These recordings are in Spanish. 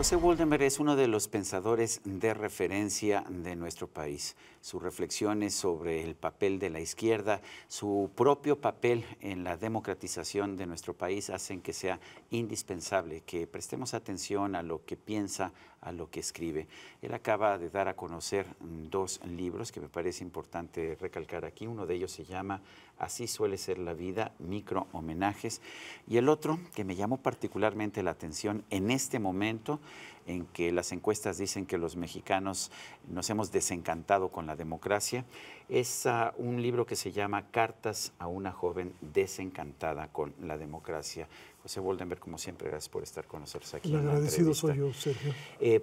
José Waldemar es uno de los pensadores de referencia de nuestro país. Sus reflexiones sobre el papel de la izquierda, su propio papel en la democratización de nuestro país hacen que sea indispensable que prestemos atención a lo que piensa, a lo que escribe. Él acaba de dar a conocer dos libros que me parece importante recalcar aquí. Uno de ellos se llama Así suele ser la vida, micro homenajes. Y el otro que me llamó particularmente la atención en este momento en que las encuestas dicen que los mexicanos nos hemos desencantado con la democracia. Es ah, un libro que se llama Cartas a una joven desencantada con la democracia. José Woldenberg, como siempre, gracias por estar con nosotros aquí. agradecido soy yo, Sergio. Eh,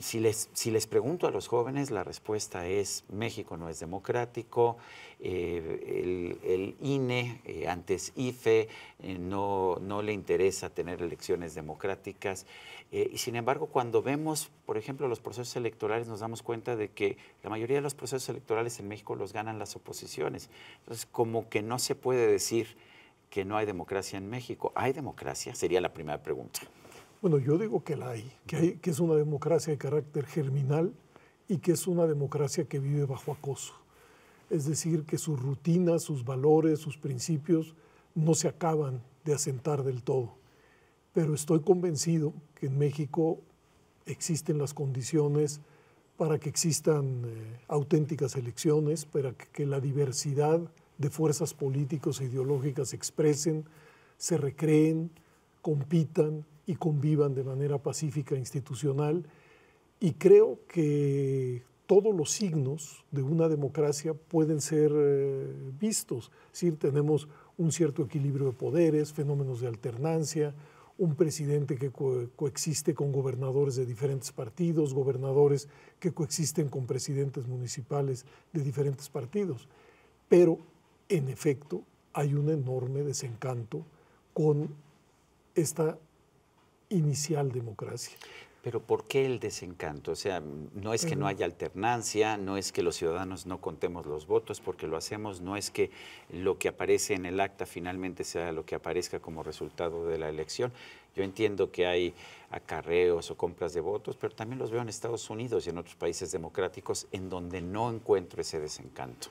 si les, si les pregunto a los jóvenes, la respuesta es México no es democrático, eh, el, INE, eh, antes IFE, eh, no, no le interesa tener elecciones democráticas. y sin embargo, cuando vemos, por ejemplo, los procesos electorales, nos damos cuenta de que la mayoría de los procesos electorales en México los ganan las oposiciones. Entonces, como que no se puede decir que no hay democracia en México. ¿Hay democracia? Sería la primera pregunta. Bueno, yo digo que la hay, que, es una democracia de carácter germinal y que es una democracia que vive bajo acoso. Es decir, que sus rutinas, sus valores, sus principios no se acaban de asentar del todo. Pero estoy convencido que en México existen las condiciones para que existan eh, auténticas elecciones, para que, que la diversidad de fuerzas políticas e ideológicas se expresen, se recreen, compitan, y convivan de manera pacífica e institucional. Y creo que todos los signos de una democracia pueden ser eh, vistos. tenemos un cierto equilibrio de poderes, fenómenos de alternancia, un presidente que coexiste con gobernadores de diferentes partidos, gobernadores que coexisten con presidentes municipales de diferentes partidos. Pero, en efecto, hay un enorme desencanto con esta inicial democracia. Pero ¿por qué el desencanto? O sea, no es que no haya alternancia, no es que los ciudadanos no contemos los votos porque lo hacemos, no es que lo que aparece en el acta finalmente sea lo que aparezca como resultado de la elección. Yo entiendo que hay acarreos o compras de votos, pero también los veo en Estados Unidos y en otros países democráticos en donde no encuentro ese desencanto.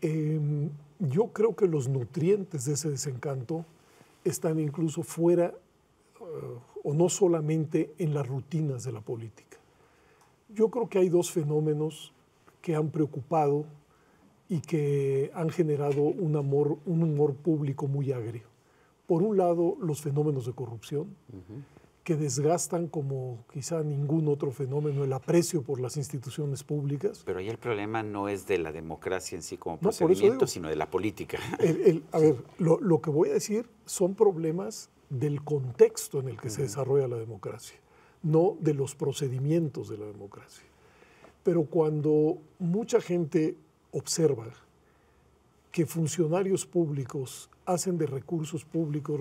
Em, yo creo que los nutrientes de ese desencanto están incluso fuera o no solamente en las rutinas de la política. Yo creo que hay dos fenómenos que han preocupado y que han generado un, un humor público muy agrio. Por un lado, los fenómenos de corrupción, que desgastan como quizá ningún otro fenómeno el aprecio por las instituciones públicas. Pero ahí el problema no es de la democracia en sí como procedimiento, sino de la política. a ver, lo que voy a decir son problemas del contexto en el que se desarrolla la democracia, no de los procedimientos de la democracia. Pero cuando mucha gente observa que funcionarios públicos hacen de recursos públicos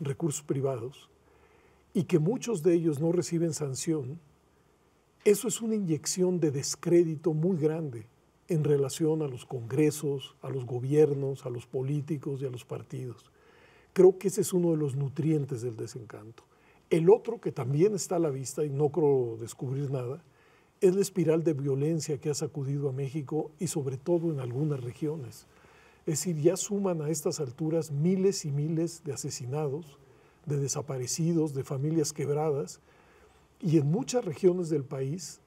recursos privados y que muchos de ellos no reciben sanción, eso es una inyección de descrédito muy grande en relación a los congresos, a los gobiernos, a los políticos y a los partidos. Creo que ese es uno de los nutrientes del desencanto. El otro, que también está a la vista y no creo descubrir nada, es la espiral de violencia que ha sacudido a México y sobre todo en algunas regiones. Es decir, ya suman a estas alturas miles y miles de asesinados, de desaparecidos, de familias quebradas, y en muchas regiones del país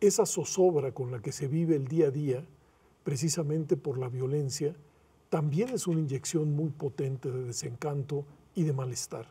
esa zozobra con la que se vive el día a día, precisamente por la violencia, también es una inyección muy potente de desencanto y de malestar.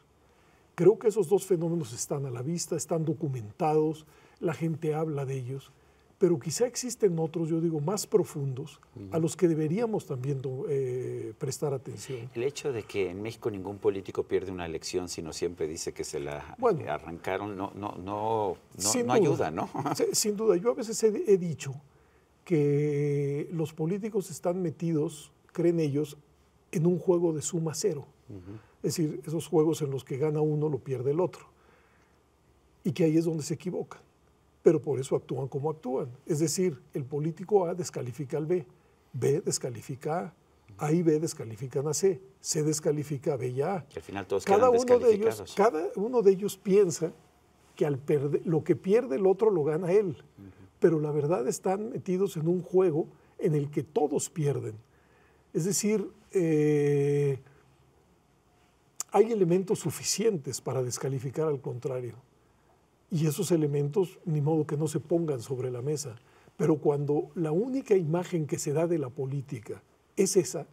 Creo que esos dos fenómenos están a la vista, están documentados, la gente habla de ellos, pero quizá existen otros, yo digo, más profundos, a los que deberíamos también eh, prestar atención. El hecho de que en México ningún político pierde una elección, sino siempre dice que se la arrancaron, no, no, no, no, ayuda, ¿no? sin duda, yo a veces he dicho que los políticos están metidos creen ellos, en un juego de suma cero. Es decir, esos juegos en los que gana uno, lo pierde el otro. Y que ahí es donde se equivocan. Pero por eso actúan como actúan. Es decir, el político A descalifica al B, B descalifica A, A y B descalifican a C, C descalifica a B y a al final todos cada uno de ellos, Cada uno de ellos piensa que al perder, lo que pierde el otro lo gana él. Pero la verdad están metidos en un juego en el que todos pierden es decir, eh, hay elementos suficientes para descalificar al contrario. Y esos elementos, ni modo que no se pongan sobre la mesa. Pero cuando la única imagen que se da de la política es esa,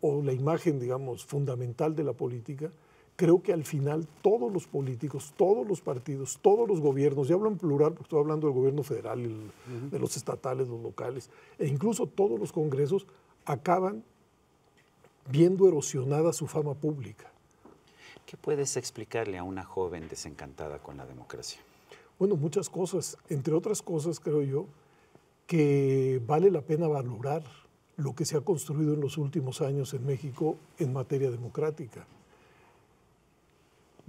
o la imagen, digamos, fundamental de la política, creo que al final todos los políticos, todos los partidos, todos los gobiernos, y hablo en plural porque estoy hablando del gobierno federal, de los estatales, los locales, e incluso todos los congresos acaban viendo erosionada su fama pública. ¿Qué puedes explicarle a una joven desencantada con la democracia? Bueno, muchas cosas. Entre otras cosas, creo yo, que vale la pena valorar lo que se ha construido en los últimos años en México en materia democrática.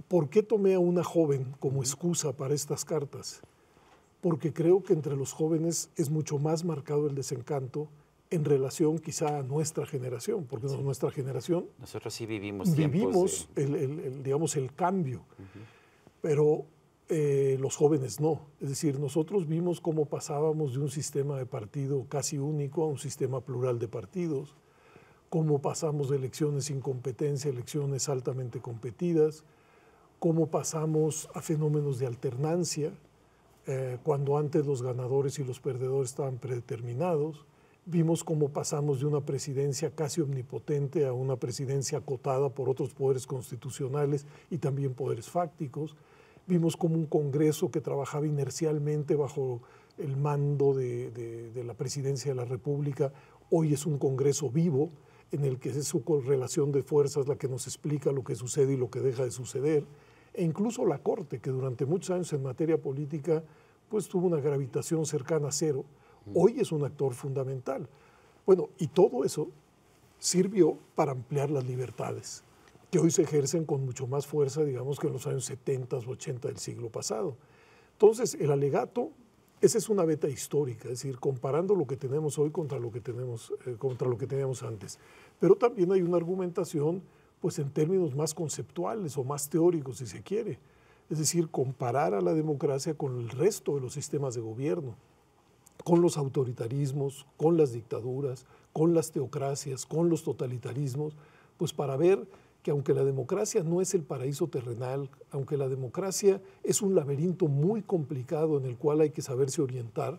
¿Por qué tomé a una joven como excusa para estas cartas? Porque creo que entre los jóvenes es mucho más marcado el desencanto en relación quizá a nuestra generación, porque nuestra generación... Nosotros sí vivimos Vivimos, el, digamos, el cambio, pero eh, los jóvenes no. Es decir, nosotros vimos cómo pasábamos de un sistema de partido casi único a un sistema plural de partidos, cómo pasamos de elecciones sin competencia a elecciones altamente competidas, cómo pasamos a fenómenos de alternancia, eh, cuando antes los ganadores y los perdedores estaban predeterminados, Vimos cómo pasamos de una presidencia casi omnipotente a una presidencia acotada por otros poderes constitucionales y también poderes fácticos. Vimos cómo un Congreso que trabajaba inercialmente bajo el mando de, la presidencia de la República, hoy es un Congreso vivo en el que es su correlación de fuerzas la que nos explica lo que sucede y lo que deja de suceder, e incluso la Corte, que durante muchos años en materia política pues tuvo una gravitación cercana a cero, Hoy es un actor fundamental. Bueno, y todo eso sirvió para ampliar las libertades, que hoy se ejercen con mucho más fuerza, digamos, que en los años 70 o 80 del siglo pasado. Entonces, el alegato, esa es una beta histórica, es decir, comparando lo que tenemos hoy contra lo que, tenemos, eh, contra lo que teníamos antes. Pero también hay una argumentación, pues en términos más conceptuales o más teóricos, si se quiere. Es decir, comparar a la democracia con el resto de los sistemas de gobierno con los autoritarismos, con las dictaduras, con las teocracias, con los totalitarismos, pues para ver que aunque la democracia no es el paraíso terrenal, aunque la democracia es un laberinto muy complicado en el cual hay que saberse orientar,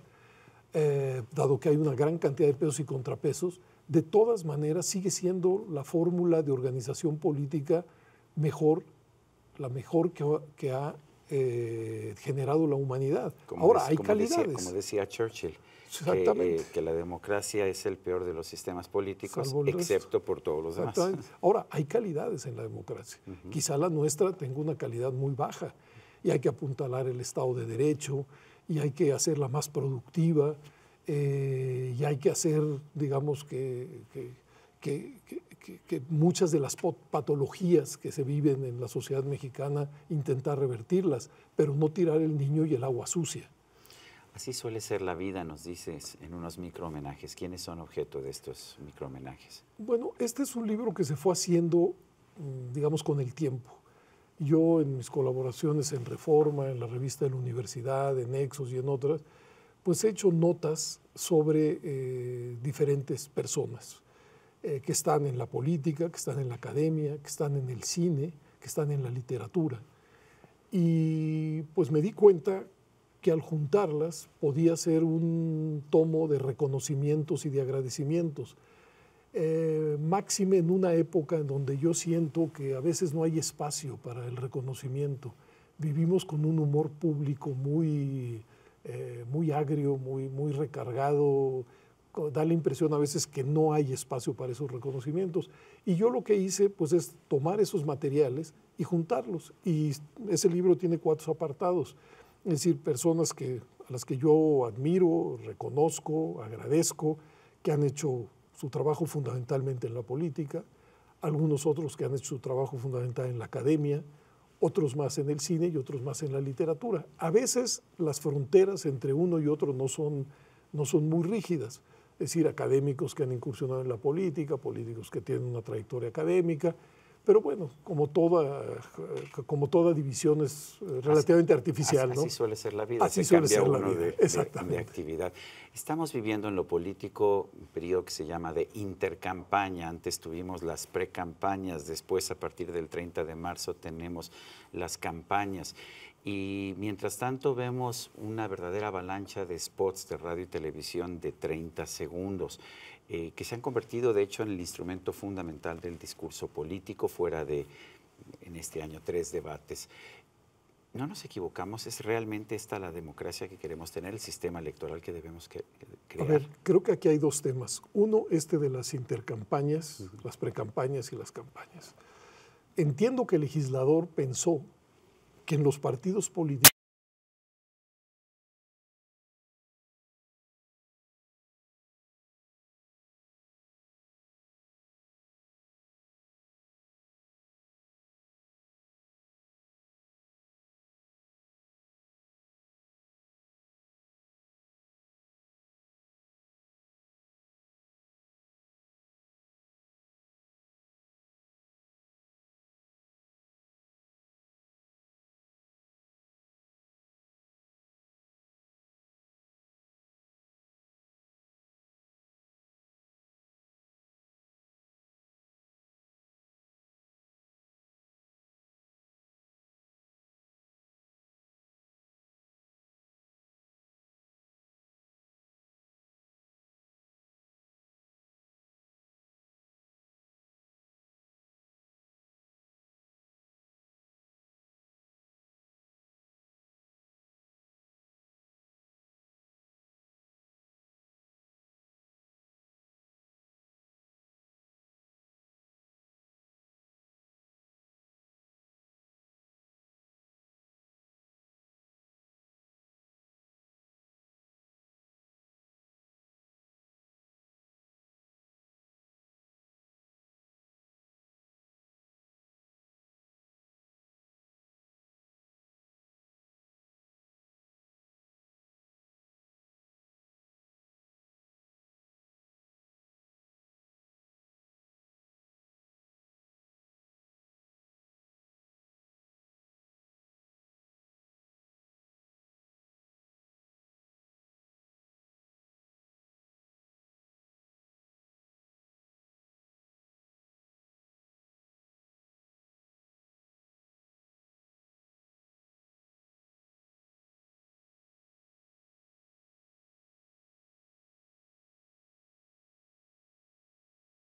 eh, dado que hay una gran cantidad de pesos y contrapesos, de todas maneras sigue siendo la fórmula de organización política mejor, la mejor que, que ha eh, generado la humanidad. Ahora, hay calidades. como decía Churchill, Exactamente. Eh, que, la democracia es el peor de los sistemas políticos, excepto por todos los demás. Ahora, hay calidades en la democracia. Quizá la nuestra tenga una calidad muy baja y hay que apuntalar el Estado de Derecho y hay que hacerla más productiva eh, y hay que hacer, digamos, que que, muchas de las patologías que se viven en la sociedad mexicana, intentar revertirlas, pero no tirar el niño y el agua sucia. Así suele ser la vida, nos dices, en unos microhomenajes. ¿Quiénes son objeto de estos microhomenajes? Bueno, este es un libro que se fue haciendo, mm, digamos, con el tiempo. Yo en mis colaboraciones en Reforma, en la revista de la universidad, en Nexos y en otras, pues he hecho notas sobre eh, diferentes personas, eh, que están en la política, que están en la academia, que están en el cine, que están en la literatura. Y pues me di cuenta que al juntarlas podía ser un tomo de reconocimientos y de agradecimientos. Eh, máxime en una época en donde yo siento que a veces no hay espacio para el reconocimiento. Vivimos con un humor público muy, eh, muy agrio, muy, muy recargado, da la impresión a veces que no hay espacio para esos reconocimientos. Y yo lo que hice pues es tomar esos materiales y juntarlos. Y ese libro tiene cuatro apartados, es decir, personas a las que yo admiro, reconozco, agradezco, que han hecho su trabajo fundamentalmente en la política, algunos otros que han hecho su trabajo fundamental en la academia, otros más en el cine y otros más en la literatura. A veces las fronteras entre uno y otro no son muy rígidas es decir, académicos que han incursionado en la política, políticos que tienen una trayectoria académica, pero bueno, como toda, como toda división es eh, relativamente artificial. Así, suele ser la vida. Así Se suele ser la De, actividad. Estamos viviendo en lo político un periodo que se llama de intercampaña. Antes tuvimos las precampañas, después a partir del 30 de marzo tenemos las campañas. Y mientras tanto vemos una verdadera avalancha de spots de radio y televisión de 30 segundos, eh, que se han convertido de hecho en el instrumento fundamental del discurso político fuera de, en este año, tres debates. No nos equivocamos, es realmente esta la democracia que queremos tener, el sistema electoral que debemos eh, crear. A ver, creo que aquí hay dos temas. Uno, este de las intercampañas, las precampañas y las campañas. Entiendo que el legislador pensó que en los partidos políticos